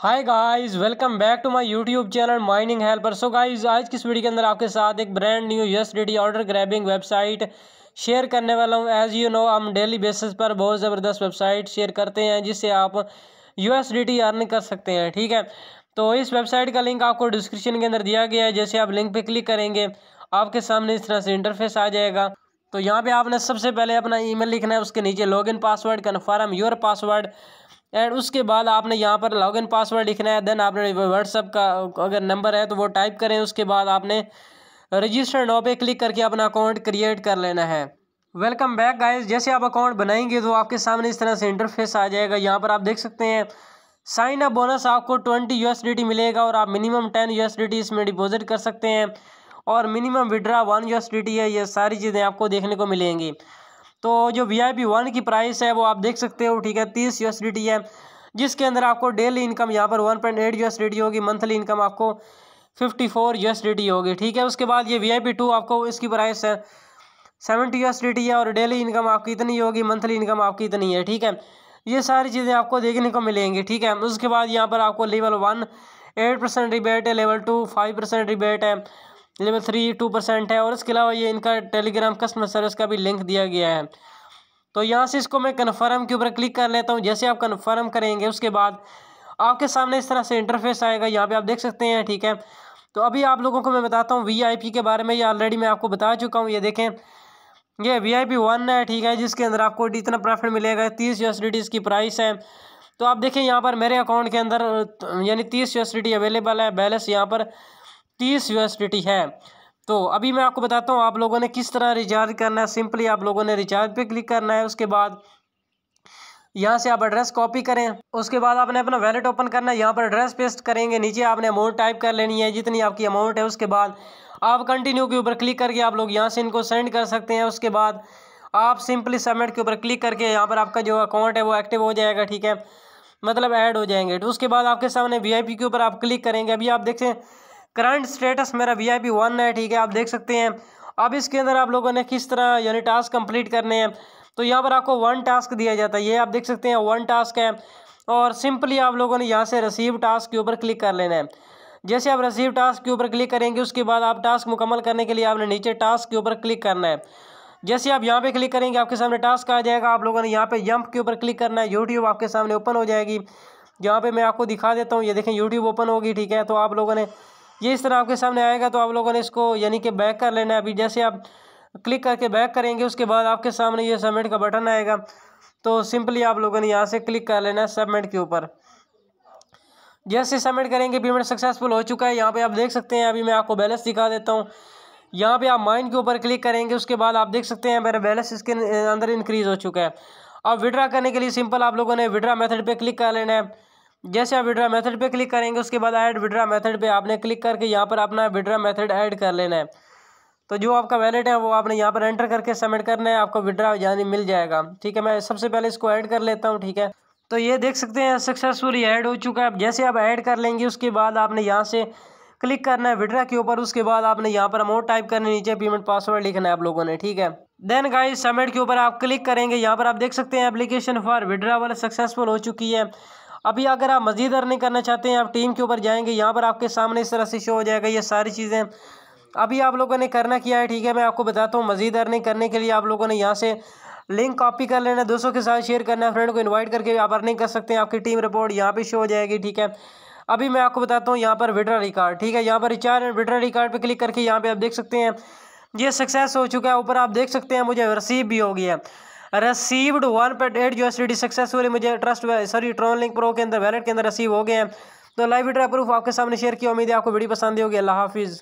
hi guys welcome back to my YouTube channel mining helper so guys आज की इस video के अंदर आपके साथ एक brand new D order grabbing website share करने वाला हूं एज़ यू नो हम डेली बेसिस पर बहुत ज़बरदस्त वेबसाइट शेयर करते हैं जिससे आप यू एस अर्न कर सकते हैं ठीक है तो इस वेबसाइट का लिंक आपको डिस्क्रिप्शन के अंदर दिया गया है जैसे आप लिंक पर क्लिक करेंगे आपके सामने इस तरह से इंटरफेस आ जाएगा तो यहाँ पर आपने सबसे पहले अपना ईमेल लिखना है उसके नीचे login password confirm your password and उसके बाद आपने यहाँ पर लॉगिन पासवर्ड लिखना है देन आपने व्हाट्सअप का अगर नंबर है तो वो टाइप करें उसके बाद आपने रजिस्टर नाव पे क्लिक करके अपना अकाउंट क्रिएट कर लेना है वेलकम बैक गाइस जैसे आप अकाउंट बनाएंगे तो आपके सामने इस तरह से इंटरफेस आ जाएगा यहाँ पर आप देख सकते हैं साइन अप बोनस आपको ट्वेंटी यू मिलेगा और आप मिनिमम टेन यू इसमें डिपोजिट कर सकते हैं और मिनिमम विड्रा वन यू है ये सारी चीज़ें आपको देखने को मिलेंगी तो जो वी आई पी वन की प्राइस है वो आप देख सकते हो ठीक है तीस यू है जिसके अंदर आपको डेली इनकम यहाँ पर वन पॉइंट एट यू होगी मंथली इनकम आपको फिफ्टी फोर यू होगी ठीक है उसके बाद ये वी आई पी टू आपको इसकी प्राइस है सेवेंटी यू है और डेली इनकम आपकी इतनी होगी मंथली इनकम आपकी इतनी है ठीक है ये सारी चीज़ें आपको देखने को मिलेंगी ठीक है उसके बाद यहाँ पर आपको level one eight percent rebate है level two five percent rebate है लेवल थ्री टू परसेंट है और इसके अलावा ये इनका टेलीग्राम कस्टमर सर्विस का भी लिंक दिया गया है तो यहाँ से इसको मैं कन्फर्म के ऊपर क्लिक कर लेता हूँ जैसे आप कन्फर्म करेंगे उसके बाद आपके सामने इस तरह से इंटरफेस आएगा यहाँ पर आप देख सकते हैं ठीक है तो अभी आप लोगों को मैं बताता हूँ वी के बारे में ये ऑलरेडी मैं आपको बता चुका हूँ ये देखें ये वी आई पी वन है ठीक है जिसके अंदर आपको इतना प्रॉफिट मिलेगा तीस यूएसडी इसकी प्राइस है तो आप देखें यहाँ पर मेरे अकाउंट के अंदर यानी तीस यूएसडी अवेलेबल है बैलेंस यहाँ पर तीस यूएसडीटी है तो अभी मैं आपको बताता हूँ आप लोगों ने किस तरह रिचार्ज करना है सिंपली आप लोगों ने रिचार्ज पे क्लिक करना है उसके बाद यहाँ से आप एड्रेस कॉपी करें उसके बाद आपने अपना वैलेट ओपन करना है यहाँ पर एड्रेस पेस्ट करेंगे नीचे आपने अमाउंट टाइप कर लेनी है जितनी आपकी अमाउंट है उसके बाद आप कंटिन्यू के ऊपर क्लिक करके आप लोग यहाँ से इनको सेंड कर सकते हैं उसके बाद आप सिंपली सबमिट के ऊपर क्लिक करके यहाँ पर आपका जो अकाउंट है वो एक्टिव हो जाएगा ठीक है मतलब ऐड हो जाएंगे तो उसके बाद आपके सामने वी के ऊपर आप क्लिक करेंगे अभी आप देखें करंट स्टेटस मेरा वी आई पी वन है ठीक है आप देख सकते हैं अब इसके अंदर आप लोगों ने किस तरह यानी टास्क कंप्लीट करने हैं तो यहाँ पर आपको वन टास्क दिया जाता है ये आप देख सकते हैं वन टास्क है और सिंपली आप लोगों ने यहाँ से रिसीव टास्क के ऊपर क्लिक कर लेना है जैसे आप रिसीव टास्क के ऊपर क्लिक करेंगे उसके बाद आप टास्क मुकम्मल करने के लिए आपने नीचे टास्क के ऊपर क्लिक करना है जैसे आप यहाँ पे क्लिक करेंगे आपके सामने टास्क आ जाएगा आप लोगों ने यहाँ पे जंप के ऊपर क्लिक करना है यूट्यूब आपके सामने ओपन हो जाएगी यहाँ पे मैं आपको दिखा देता हूँ ये देखें यूट्यूब ओपन होगी ठीक है तो आप लोगों ने ये इस तरह आपके सामने आएगा तो आप लोगों ने इसको यानी कि बैक कर लेना है अभी जैसे आप क्लिक करके बैक करेंगे उसके बाद आपके सामने ये सबमिट का बटन आएगा तो सिंपली आप लोगों ने यहाँ से क्लिक कर लेना है सबमिट के ऊपर जैसे सबमिट करेंगे पेमेंट सक्सेसफुल हो चुका है यहाँ पे आप देख सकते हैं अभी मैं आपको बैलेंस दिखा देता हूँ यहाँ पे आप माइंड के ऊपर क्लिक करेंगे उसके बाद आप देख सकते हैं मेरा बैलेंस इसके अंदर इंक्रीज़ हो चुका है अब विड्रा करने के लिए सिंपल आप लोगों ने विड्रा मेथड पे क्लिक कर लेना है जैसे आप विड्रा मेथड पे क्लिक करेंगे उसके बाद ऐड विड्रा मेथड पे आपने क्लिक करके यहाँ पर अपना विड्रा मेथड ऐड कर लेना है तो जो आपका वैलेट है वो आपने यहाँ पर एंटर करके सबमिट करना है आपको विड्रा यानी मिल जाएगा ठीक है मैं सबसे पहले इसको ऐड कर लेता हूँ ठीक है तो ये देख सकते हैं सक्सेसफुली ऐड हो चुका है जैसे आप ऐड कर लेंगे उसके बाद आपने यहाँ से क्लिक करना है विड्रा के ऊपर उसके बाद आपने यहाँ पर अमाउंट टाइप करने नीचे पेमेंट पासवर्ड लिखना है आप लोगों ने ठीक है देन गाइस सबमिट के ऊपर आप क्लिक करेंगे यहाँ पर आप देख सकते हैं एप्लीकेशन फॉर विड्रावल सक्सेसफुल हो चुकी है अभी अगर आप मज़ीद अर्निंग करना चाहते हैं आप टीम के ऊपर जाएंगे यहाँ पर आपके सामने इस तरह से शो हो जाएगा ये सारी चीज़ें अभी आप लोगों ने करना किया है ठीक है मैं आपको बताता हूँ मज़ीद अर्निंग करने के लिए आप लोगों ने यहाँ से लिंक कॉपी कर लेना दोस्तों के साथ शेयर करना है फ्रेंड को इनवाइट करके आप अर्निंग कर सकते हैं आपकी टीम रिपोर्ट यहाँ पे शो हो जाएगी ठीक है अभी मैं आपको बताता हूँ यहाँ पर विड्रा रिकार्ड ठीक है यहाँ पर रिचार्ज एंड विड्रा रिकार्ड पर क्लिक करके यहाँ पर आप देख सकते हैं ये सक्सेस हो चुका है ऊपर आप देख सकते हैं मुझे रसीद भी हो गया है रिसीव्ड वन पॉइंट एट जो एस सक्सेसफुली मुझे trust sorry Tron link pro के अंदर वैलेट के अंदर रिसीव हो गए हैं तो लाइव विड्रा प्रूफ आपके सामने शेयर किया उम्मीद है आपको वीडियो पसंद होगी अल्लाह हाफिज़